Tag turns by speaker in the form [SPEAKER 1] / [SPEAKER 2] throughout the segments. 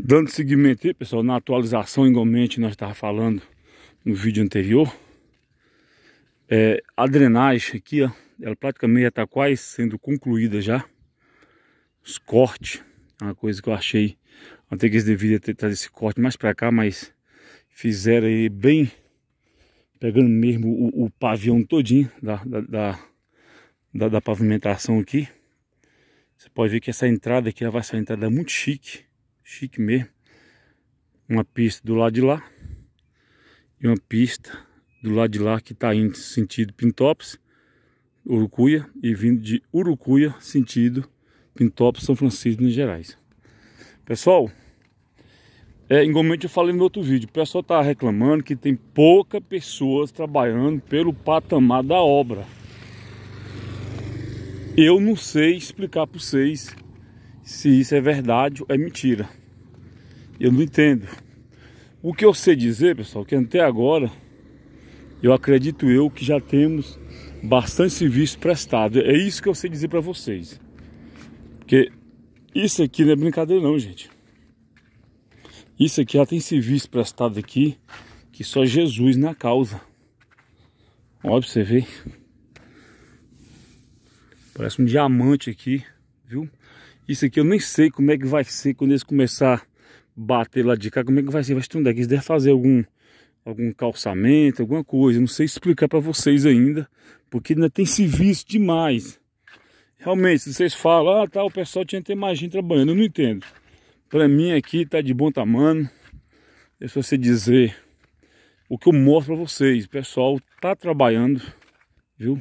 [SPEAKER 1] Dando seguimento aí, pessoal, na atualização igualmente nós estávamos falando no vídeo anterior. É, a drenagem aqui, ó, ela praticamente já está quase sendo concluída já. Os cortes, é uma coisa que eu achei, até que eles deveriam ter trazido esse corte mais para cá, mas fizeram aí bem, pegando mesmo o, o pavião todinho da, da, da, da, da pavimentação aqui. Você pode ver que essa entrada aqui, ela vai ser uma entrada muito chique chique mesmo. Uma pista do lado de lá e uma pista do lado de lá que está indo sentido Pintópolis, Urucuia e vindo de Urucuia sentido Pintópolis, São Francisco, Minas Gerais. Pessoal, é, igualmente eu falei no outro vídeo, o pessoal está reclamando que tem pouca pessoas trabalhando pelo patamar da obra. Eu não sei explicar para vocês se isso é verdade ou é mentira. Eu não entendo. O que eu sei dizer, pessoal, é que até agora eu acredito eu que já temos bastante serviço prestado. É isso que eu sei dizer para vocês. Porque isso aqui não é brincadeira não, gente. Isso aqui já tem serviço prestado aqui que só Jesus na causa. Olha pra você ver. Parece um diamante aqui, viu? Isso aqui eu nem sei como é que vai ser quando eles começar bater lá de cá, como é que vai ser? Vai estudar que Se devem fazer algum, algum calçamento, alguma coisa. Não sei explicar para vocês ainda, porque ainda tem serviço demais. Realmente, se vocês falam, ah, tá, o pessoal tinha que ter mais gente trabalhando, eu não entendo. Para mim aqui tá de bom tamanho. É só você dizer o que eu mostro para vocês. O pessoal tá trabalhando, viu?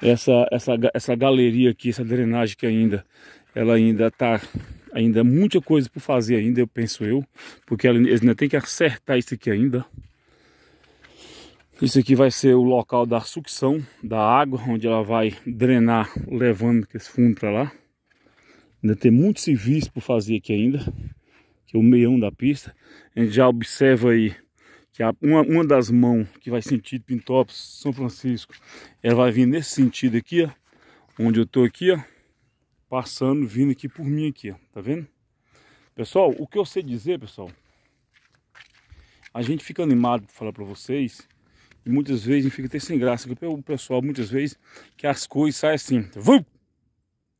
[SPEAKER 1] Essa, essa, essa galeria aqui, essa drenagem que ainda, ela ainda tá ainda muita coisa por fazer ainda, eu penso eu, porque eles ainda tem que acertar isso aqui ainda. Isso aqui vai ser o local da sucção da água, onde ela vai drenar, levando esse fundo para lá. Ainda tem muito serviço por fazer aqui ainda, que é o meião da pista. A gente já observa aí que uma, uma das mãos que vai sentido Pintópolis, São Francisco, ela vai vir nesse sentido aqui, ó, onde eu tô aqui, ó passando, vindo aqui por mim aqui, tá vendo? Pessoal, o que eu sei dizer, pessoal, a gente fica animado para falar para vocês, e muitas vezes a gente fica até sem graça, porque o pessoal muitas vezes que as coisas saem assim, vum,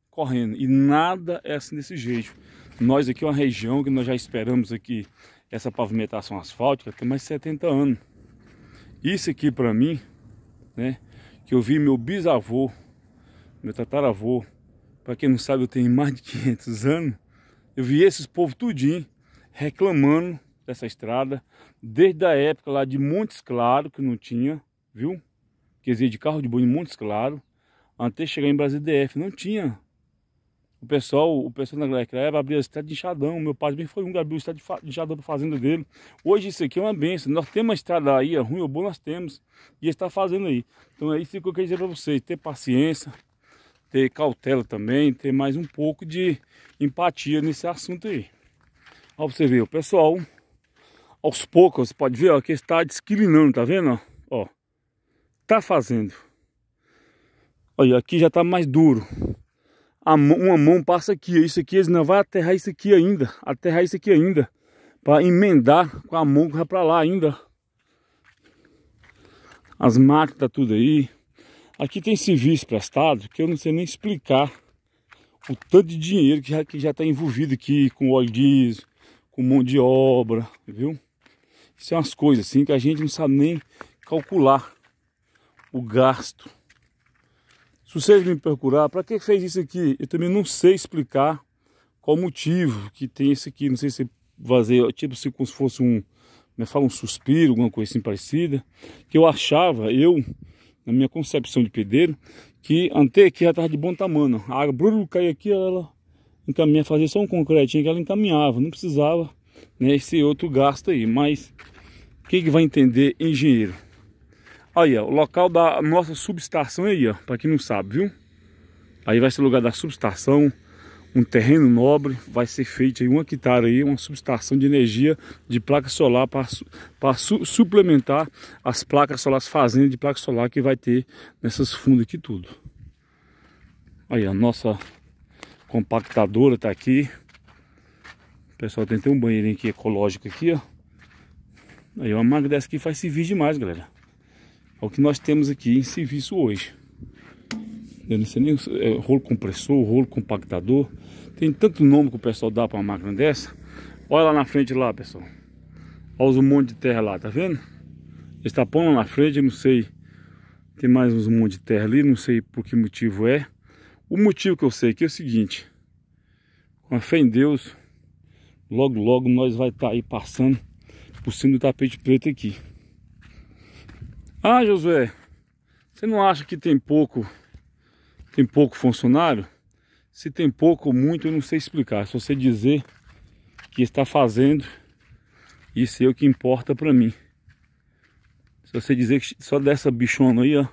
[SPEAKER 1] correndo, e nada é assim desse jeito. Nós aqui é uma região que nós já esperamos aqui essa pavimentação asfáltica tem mais de 70 anos. Isso aqui para mim, né, que eu vi meu bisavô, meu tataravô, para quem não sabe, eu tenho mais de 500 anos. Eu vi esses povos tudinho reclamando dessa estrada. Desde a época lá de Montes Claro, que não tinha, viu? Quer dizer, de carro de boi em Montes Claro. Até chegar em Brasil DF, não tinha. O pessoal, o pessoal naquela época abriu a estrada de enxadão. Meu pai bem foi um que abriu a estrada de enxadão para fazenda dele. Hoje isso aqui é uma benção. Nós temos uma estrada aí, é ruim ou boa, nós temos. E está fazendo aí. Então é isso que eu quero dizer para vocês. Ter paciência ter cautela também, ter mais um pouco de empatia nesse assunto aí. Ó, você ver, o pessoal, aos poucos, pode ver, ó, que está desquilinando, tá vendo? Ó, tá fazendo. Olha, aqui já tá mais duro. Mão, uma mão passa aqui, é isso aqui, eles não vai aterrar isso aqui ainda, aterrar isso aqui ainda, para emendar com a mão que vai pra lá ainda. As máquinas tá tudo aí, Aqui tem serviço prestado que eu não sei nem explicar o tanto de dinheiro que já está que já tá envolvido aqui com óleo diesel, com mão de obra, viu? Isso é umas coisas assim que a gente não sabe nem calcular o gasto. Se vocês me procurar, para que fez isso aqui? Eu também não sei explicar qual motivo que tem isso aqui. Não sei se fazer, tipo assim, como se fosse um, me é fala um suspiro, alguma coisa assim parecida. Que eu achava, eu na minha concepção de pedreiro que ante aqui já estava de bom tamanho. A água brulho caía aqui, ela encaminha, fazia só um concretinho que ela encaminhava, não precisava né, esse outro gasto aí. Mas quem que vai entender engenheiro? Aí, ó, o local da nossa subestação aí, ó, para quem não sabe, viu? Aí vai ser o lugar da subestação, um terreno nobre, vai ser feito aí uma hectare aí, uma subestação de energia de placa solar para, su, suplementar as placas solares, as fazendas de placa solar que vai ter nessas fundas aqui tudo. Aí a nossa compactadora tá aqui. O pessoal tem até um banheirinho aqui ecológico aqui, ó. Aí uma máquina dessa aqui faz serviço demais, galera. É o que nós temos aqui em serviço hoje. Eu não sei nem é, rolo compressor, rolo compactador. Tem tanto nome que o pessoal dá para uma máquina dessa. Olha lá na frente lá, pessoal. Olha um monte de terra lá, tá vendo? está pondo na frente, não sei. Tem mais uns monte de terra ali, não sei por que motivo é. O motivo que eu sei aqui é o seguinte. Com a fé em Deus, logo logo nós vai estar tá aí passando por cima do tapete preto aqui. Ah, Josué, você não acha que tem pouco tem pouco funcionário, se tem pouco ou muito, eu não sei explicar. Só sei dizer que está fazendo, isso é o que importa para mim. Se você dizer que só dessa bichona aí, ó.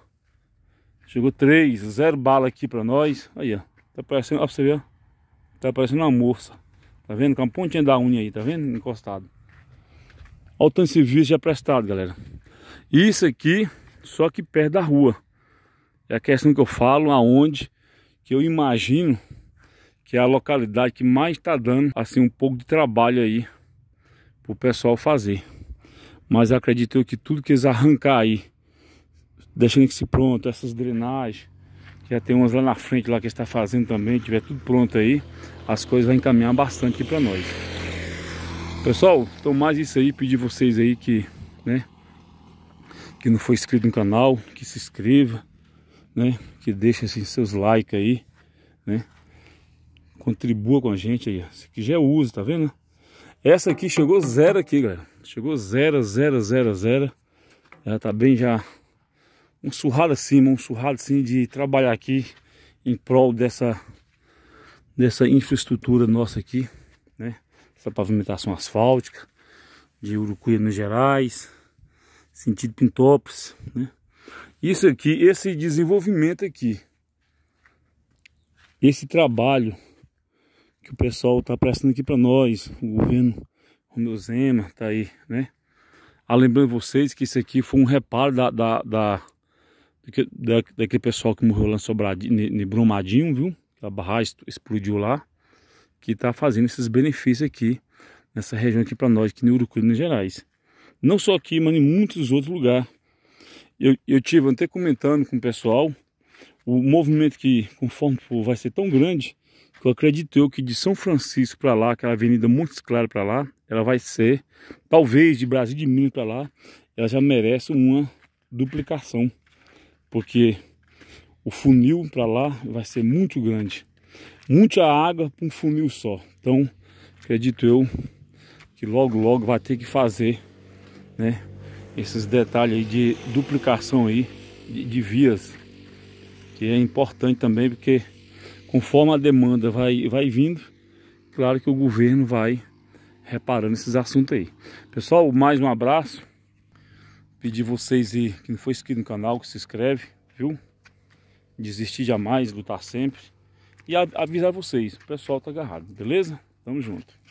[SPEAKER 1] Chegou três, zero bala aqui para nós. Aí, ó. Tá parecendo, ó, pra você ver, ó. Tá parecendo uma moça. Tá vendo? Com a pontinha da unha aí, tá vendo? Encostado. Olha o tanto de serviço já prestado, galera. Isso aqui, só que perto da rua. É a questão que eu falo, aonde que eu imagino que é a localidade que mais está dando assim um pouco de trabalho aí para o pessoal fazer. Mas acredito eu que tudo que eles arrancar aí, deixando se pronto, essas drenagens, já tem umas lá na frente lá que está fazendo também, tiver tudo pronto aí, as coisas vão encaminhar bastante para nós. Pessoal, então mais isso aí, pedir vocês aí que, né, que não foi inscrito no canal, que se inscreva, né? Que deixe assim, seus likes aí, né? Contribua com a gente aí. Esse aqui já é uso, tá vendo? Essa aqui chegou zero aqui, galera. Chegou zero, zero, zero, zero. Ela tá bem já... Um surrado assim, um surrado assim de trabalhar aqui em prol dessa, dessa infraestrutura nossa aqui, né? Essa pavimentação asfáltica de Urucuia, Minas Gerais, sentido Pintópolis, né? Isso aqui, esse desenvolvimento aqui, esse trabalho que o pessoal está prestando aqui para nós, o governo Romeu Zema está aí, né? Ah, lembrando vocês que isso aqui foi um reparo da, da, da, da daquele pessoal que morreu lá em, em Brumadinho, viu? A barragem explodiu lá, que está fazendo esses benefícios aqui, nessa região aqui para nós, aqui no Urucuí Minas Gerais. Não só aqui, mas em muitos outros lugares eu, eu tive até comentando com o pessoal o movimento que, conforme for, vai ser tão grande, que eu acredito eu que de São Francisco para lá, aquela avenida Montes Claros para lá, ela vai ser, talvez de Brasil de Minas para lá, ela já merece uma duplicação, porque o funil para lá vai ser muito grande. Muita água para um funil só. Então, acredito eu que logo, logo vai ter que fazer, né? esses detalhes de duplicação aí de, de vias que é importante também porque conforme a demanda vai, vai vindo claro que o governo vai reparando esses assuntos aí pessoal mais um abraço pedir vocês e que não foi inscrito no canal que se inscreve viu desistir jamais lutar sempre e avisar vocês o pessoal tá agarrado beleza tamo junto